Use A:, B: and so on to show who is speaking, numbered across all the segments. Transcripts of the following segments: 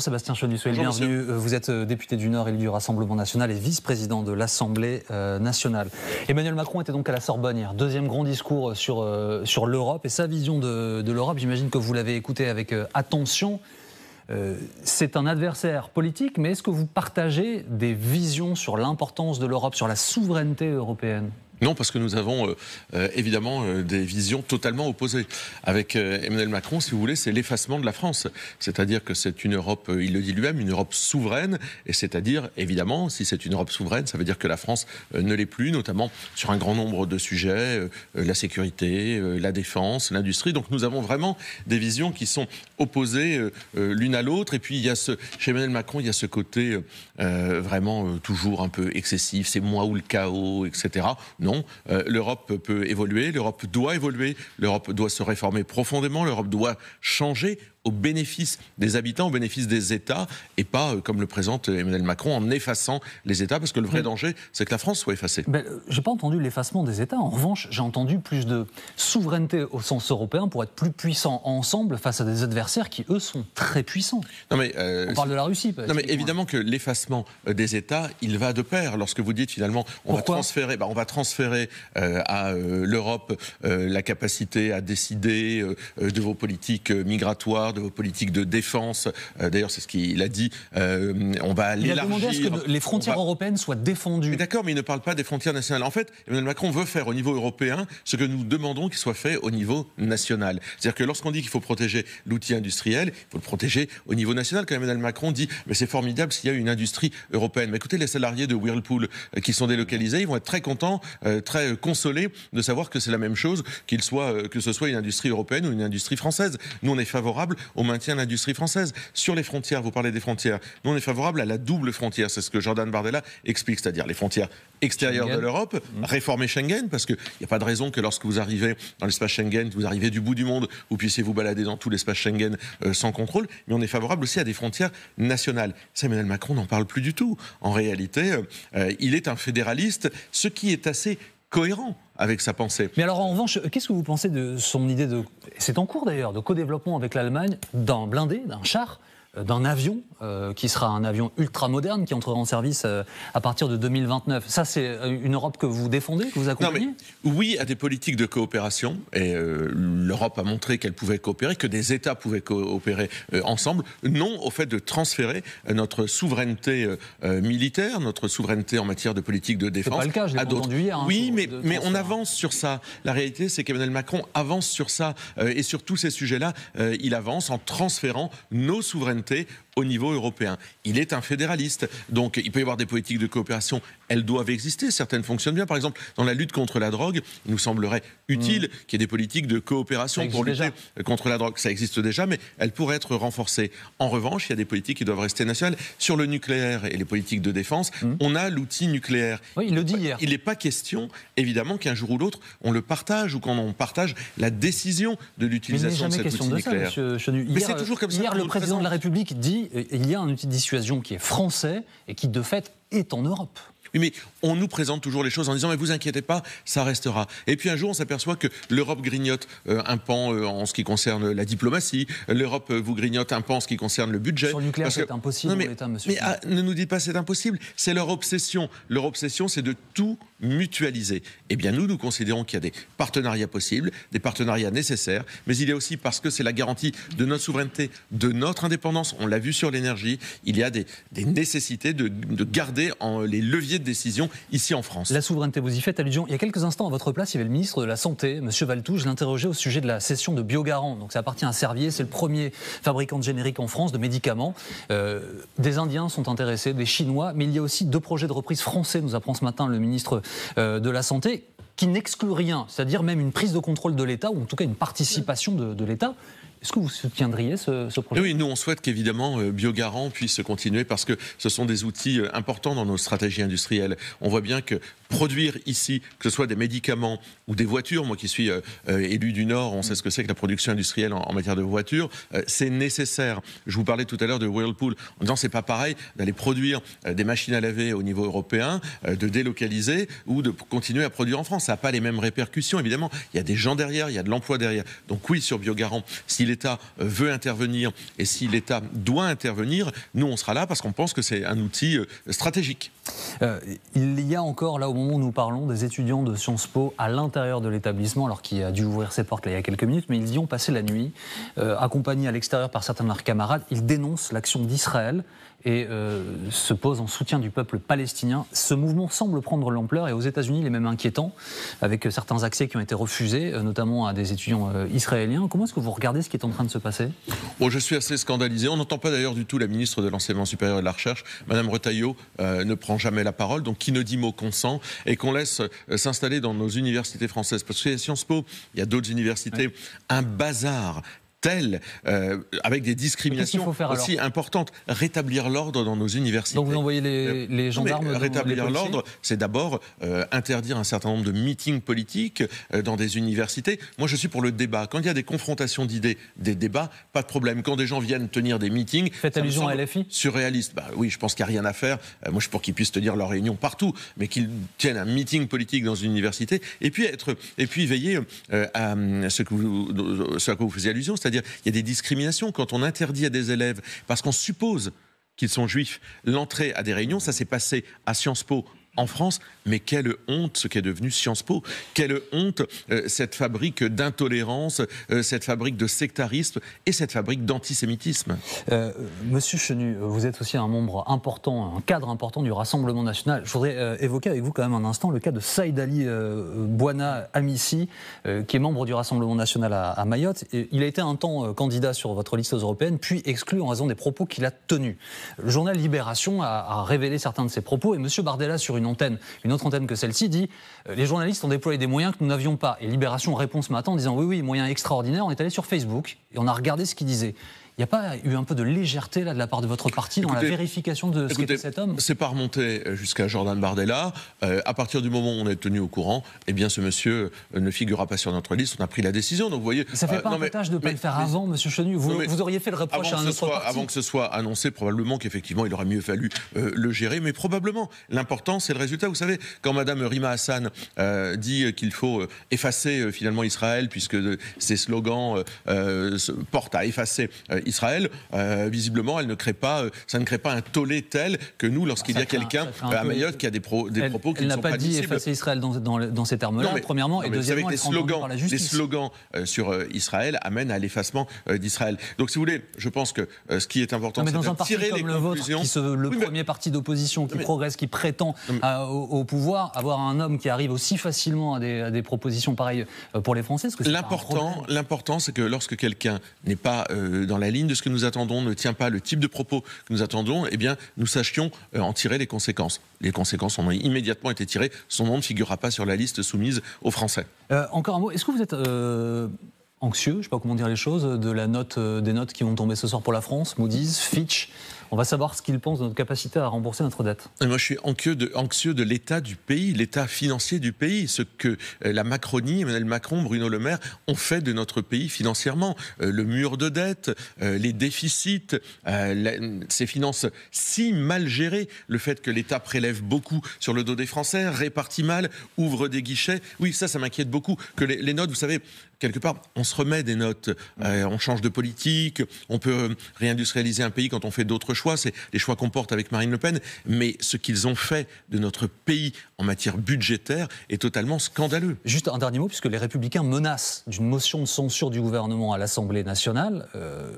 A: Sébastien Chenu, soyez le bienvenu. Vous êtes euh, député du Nord, et du Rassemblement national et vice-président de l'Assemblée euh, nationale. Emmanuel Macron était donc à la Sorbonne hier, deuxième grand discours euh, sur, sur l'Europe et sa vision de, l'Europe. J'imagine que vous l'avez écouté avec attention. c'est un adversaire politique, mais est-ce que vous partagez des visions sur l'importance de l'Europe, sur la souveraineté européenne
B: non, parce que nous avons euh, euh, évidemment euh, des visions totalement opposées. Avec Emmanuel Macron, si vous voulez, c'est l'effacement de la France. C'est-à-dire que c'est une Europe, il le dit lui-même, une Europe souveraine. Et c'est-à-dire, évidemment, si c'est une Europe souveraine, ça veut dire que la France ne l'est plus, notamment sur un grand nombre de sujets, la sécurité, la défense, l'industrie. Donc nous avons vraiment des visions qui sont opposées l'une à l'autre. Et puis, il y a ce, chez Emmanuel Macron, il y a ce côté vraiment toujours un peu excessif, c'est moi ou le chaos, etc. Non, euh, L'Europe peut évoluer, l'Europe doit évoluer, l'Europe doit se réformer profondément, l'Europe doit changer au bénéfice des habitants, au bénéfice des États, et pas, euh, comme le présente euh, Emmanuel Macron, en effaçant les États, parce que le vrai danger, c'est que la France soit effacée. Je ben, euh,
A: j'ai pas entendu l'effacement des États. En revanche, j'ai entendu plus de souveraineté au sens européen pour être plus puissant ensemble face à des adversaires qui, eux, sont très puissants.
B: mais, on parle de la Russie. Non mais évidemment que l'effacement des États, il va de pair. Lorsque vous dites finalement, on va transférer, ben, on va transférer à l'Europe la capacité à décider de vos politiques migratoires de vos politiques de défense. Euh, d'ailleurs, c'est ce qu'il a dit. Euh, on va l'élargir. Il a demandé à ce que les
A: frontières européennes soient défendues. D'accord, mais il ne
B: parle pas des frontières nationales. En fait, Emmanuel Macron veut faire au niveau européen ce que nous demandons qu'il soit fait au niveau national. C'est-à-dire que lorsqu'on dit qu'il faut protéger l'outil industriel, il faut le protéger au niveau national. Quand Emmanuel Macron dit mais c'est formidable s'il y a une industrie européenne. Mais écoutez, les salariés de Whirlpool euh, qui sont délocalisés, ils vont être très contents, très consolés de savoir que c'est la même chose, qu'il soit que ce soit une industrie européenne ou une industrie française. Nous, on est favorable au maintien de l'industrie française. Sur les frontières, vous parlez des frontières. Nous, on est favorable à la double frontière. C'est ce que Jordan Bardella explique, c'est-à-dire les frontières extérieures de l'Europe, mmh. réformer Schengen, parce qu'il n'y a pas de raison que lorsque vous arrivez dans l'espace Schengen, vous arrivez du bout du monde, vous puissiez vous balader dans tout l'espace Schengen euh, sans contrôle. Mais on est favorable aussi à des frontières nationales. Emmanuel Macron n'en parle plus du tout. En réalité, euh, euh, il est un fédéraliste,
A: ce qui est assez cohérent avec sa pensée. Mais alors en revanche, qu'est-ce que vous pensez de son idée de, c'est en cours d'ailleurs, de co-développement avec l'Allemagne d'un blindé, d'un char euh, d'un avion euh, qui sera un avion ultra moderne qui entrera en service euh, à partir de 2029. Ça, c'est une Europe que vous défendez, que vous accompagnez
B: Oui, à des politiques de coopération. Et l'Europe a montré qu'elle pouvait coopérer, que des États pouvaient coopérer ensemble. Non au fait de transférer notre souveraineté militaire, notre souveraineté en matière de politique de défense. pas le cas, je hein, oui, mais, mais on avance sur ça. La réalité, c'est qu'Emmanuel Macron avance sur ça. et sur tous ces sujets-là, il avance en transférant nos souverainetés au niveau européen. Il est un fédéraliste. Donc il peut y avoir des politiques de coopération, elles doivent exister, certaines fonctionnent bien. Par exemple, dans la lutte contre la drogue, il nous semblerait utile mm. qu'il y ait des politiques de coopération pour lutter contre la drogue. Ça existe déjà, mais elles pourraient être renforcées. En revanche, il y a des politiques qui doivent rester nationales. Sur le nucléaire et les politiques de défense, mm. on a l'outil nucléaire. il le dit Il n'est pas question, évidemment, qu'un jour ou l'autre, on le partage ou qu'on partage la décision de l'utilisation de cet outil nucléaire. mais c'est toujours comme ça. le président de
A: la public dit euh, il y a un outil de dissuasion qui est français et qui, de fait, est en Europe. Oui, mais on nous présente
B: toujours les choses en disant mais vous inquiétez pas, ça restera. Et puis un jour, on s'aperçoit que l'Europe grignote euh, un pan euh, en ce qui concerne la diplomatie, l'Europe vous grignote un pan en ce qui concerne le budget. Sur le nucléaire, c'est
A: impossible. mais, ah,
B: ne nous dites pas c'est impossible. C'est leur obsession. Leur obsession, c'est de tout mutualiser. Eh bien, nous, nous considérons qu'il y a des partenariats possibles, des partenariats nécessaires, mais il y a aussi, parce que c'est la garantie de notre souveraineté, de notre indépendance, on l'a vu sur l'énergie, il y a des, nécessités de, garder en, les leviers de décision ici en
A: France. La souveraineté, vous y faites allusion. Il y a quelques instants, à votre place, il y avait le ministre de la Santé, M. Valtou. Je l'interrogeais au sujet de la cession de Biogarant. Donc, ça appartient à Servier, c'est le premier fabricant de générique en France de médicaments. Euh, des Indiens sont intéressés, des Chinois, mais il y a aussi deux projets de reprise français, nous apprend ce matin le ministre euh, de la santé qui n'exclut rien, c'est-à-dire même une prise de contrôle de l'État, ou en tout cas une participation de, l'État. Est-ce que vous soutiendriez ce, projet
B: Oui, nous on souhaite qu'évidemment euh, Biogarant puisse continuer parce que ce sont des outils euh, importants dans nos stratégies industrielles. On voit bien que produire ici, que ce soit des médicaments ou des voitures, moi qui suis euh, élu du Nord, on sait ce que c'est que la production industrielle en, matière de voitures, c'est nécessaire. Je vous parlais tout à l'heure de Whirlpool, en disant c'est pas pareil d'aller produire des machines à laver au niveau européen, de délocaliser ou de continuer à produire en France. Ça n'a pas les mêmes répercussions, évidemment. Il y a des gens derrière, il y a de l'emploi derrière. Donc oui, sur Biogarant, s'il l'État veut intervenir et si l'État doit intervenir, nous, on sera là parce qu'on pense que c'est un outil euh, stratégique.
A: Euh, il y a encore, là au moment où nous parlons, des étudiants de Sciences Po à l'intérieur de l'établissement, alors qu'il a dû ouvrir ses portes il y a quelques minutes, mais ils y ont passé la nuit, euh, accompagnés à l'extérieur par certains de leurs camarades. Ils dénoncent l'action d'Israël et euh, se pose en soutien du peuple palestinien. Ce mouvement semble prendre l'ampleur et aux États-Unis, il est même inquiétant, avec euh, certains accès qui ont été refusés, euh, notamment à des étudiants israéliens. Comment est-ce que vous regardez ce qui est en train de se passer
B: Oh, Je suis assez scandalisé. On n'entend pas d'ailleurs du tout la ministre de l'Enseignement supérieur et de la Recherche, Madame Retailleau, ne prend jamais la parole, donc qui ne dit mot consent et qu'on laisse s'installer dans nos universités françaises. Parce que Sciences Po, il y a d'autres universités, un bazar telle, euh, avec des discriminations aussi importantes. Rétablir l'ordre dans nos universités. Donc vous envoyez les, euh, gendarmes Rétablir l'ordre, c'est d'abord euh, interdire un certain nombre de meetings politiques dans des universités. Moi, je suis pour le débat. Quand il y a des confrontations d'idées, des débats, pas de problème. Quand des gens viennent tenir des meetings... Faites allusion à LFI Surréaliste. Bah, oui, je pense qu'il n'y a rien à faire. moi, je suis pour qu'ils puissent tenir leur réunion partout, mais qu'ils tiennent un meeting politique dans une université. Et puis, être, et puis veiller hum, à ce, que à quoi vous faisiez allusion, cest c'est-à-dire, il y a des discriminations quand on interdit à des élèves, parce qu'on suppose qu'ils sont juifs, l'entrée à des réunions, ça s'est passé à Sciences Po en France, mais quelle honte ce qui est devenu Sciences Po, quelle honte euh, cette fabrique d'intolérance, euh, cette fabrique de sectarisme et cette fabrique d'antisémitisme.
A: Euh, monsieur Chenu, vous êtes aussi un membre important, un cadre important du Rassemblement national. Je voudrais évoquer avec vous quand même un instant le cas de Saïd Ali Bouana Amici, qui est membre du Rassemblement national à, Mayotte. Et il a été un temps candidat sur votre liste européenne, puis exclu en raison des propos qu'il a tenus. Le journal Libération a, révélé certains de ses propos et Monsieur Bardella sur une antenne, une autre antenne que celle-ci, dit euh, les journalistes ont déployé des moyens que nous n'avions pas. Et Libération répond ce matin en disant oui, oui, moyens extraordinaires. On est allé sur Facebook et on a regardé ce qu'ils disait n'y a pas eu un peu de légèreté là, de la part de votre parti dans la vérification de ce qu'était
B: cet homme C'est pas remonté euh, jusqu'à Jordan Bardella. Euh, à partir du moment où on est tenu au courant, et eh bien, ce monsieur euh, ne figurera pas sur notre liste. On a pris la décision. Donc, vous voyez, ça fait pas un de
A: ne pas le faire avant, monsieur Chenu. Vous, auriez fait le reproche à un autre parti. Avant que
B: ce soit annoncé, probablement qu'effectivement, il aurait mieux fallu le gérer. Mais probablement, l'important, c'est le résultat. Vous savez, quand Madame Rima Hassan dit qu'il faut effacer finalement Israël, puisque ses slogans portent à effacer Israël, Israël, euh, visiblement, elle ne crée pas, euh, ça ne crée pas un tollé tel que nous lorsqu'il y a quelqu'un à Mayotte qui a des, propos qui ne sont pas Elle n'a pas dit effacer
A: Israël dans, ces termes-là, premièrement, et deuxièmement, les slogans,
B: slogans euh, sur Israël amènent à l'effacement d'Israël. Donc, si vous voulez, je pense que ce qui est important, c'est de tirer les le
A: Vôtre, qui se, le premier parti d'opposition qui progresse, qui prétend au, pouvoir, avoir un homme qui arrive aussi facilement à des, propositions pareilles pour les Français, que l'important,
B: l'important, c'est que lorsque quelqu'un n'est pas dans la ligne de ce que nous attendons ne tient pas le type de propos que nous attendons, eh bien, nous sachions euh, en tirer les conséquences. Les conséquences ont immédiatement été tirées. Son nom ne figurera pas sur la liste soumise aux Français.
A: Euh, encore un mot. Est-ce que vous êtes euh, anxieux, je ne sais pas comment dire les choses, de la note, des notes qui vont tomber ce soir pour la France, Moody's, Fitch on va savoir ce qu'ils pensent de notre capacité à rembourser notre dette. moi, je suis anxieux de, anxieux de l'état du pays,
B: l'état financier du pays, ce que euh, la Macronie, Emmanuel Macron, Bruno Le Maire ont fait de notre pays financièrement. Euh, le mur de dette, euh, les déficits, ces finances si mal gérées, le fait que l'État prélève beaucoup sur le dos des Français, répartit mal, ouvre des guichets. Oui, ça, ça m'inquiète beaucoup. Que les, notes, vous savez, quelque part, on se remet des notes, on change de politique, on peut réindustrialiser un pays quand on fait d'autres choses choix, c'est les choix qu'on porte avec Marine Le Pen, mais ce qu'ils ont fait de notre pays en matière
A: budgétaire est totalement scandaleux. Juste un dernier mot, puisque les Républicains menacent d'une motion de censure du gouvernement à l'Assemblée nationale, euh,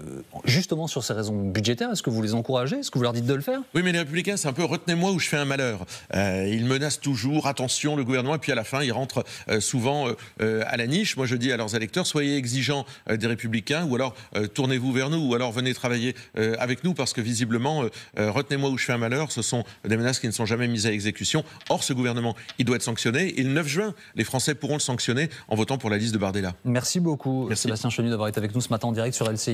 A: justement sur ces raisons budgétaires. Est-ce que vous les encouragez Est-ce que vous leur dites de le faire
B: Oui, mais les Républicains, c'est un peu retenez-moi où je fais un malheur. Euh, ils menacent toujours, attention, le gouvernement, et puis à la fin, ils rentrent euh, souvent euh, à la niche. Moi, je dis à leurs électeurs, soyez exigeants des Républicains, ou alors tournez-vous vers nous, ou alors venez travailler avec nous, parce que visiblement, euh, euh, retenez-moi où je fais un malheur, ce sont des menaces qui ne sont jamais mises à exécution. Or, ce gouvernement, il doit être sanctionné. Et le 9 juin, les Français pourront le sanctionner en votant pour la liste de Bardella.
A: Merci beaucoup, Sébastien Chenu, d'avoir été avec nous ce matin en direct sur LCI.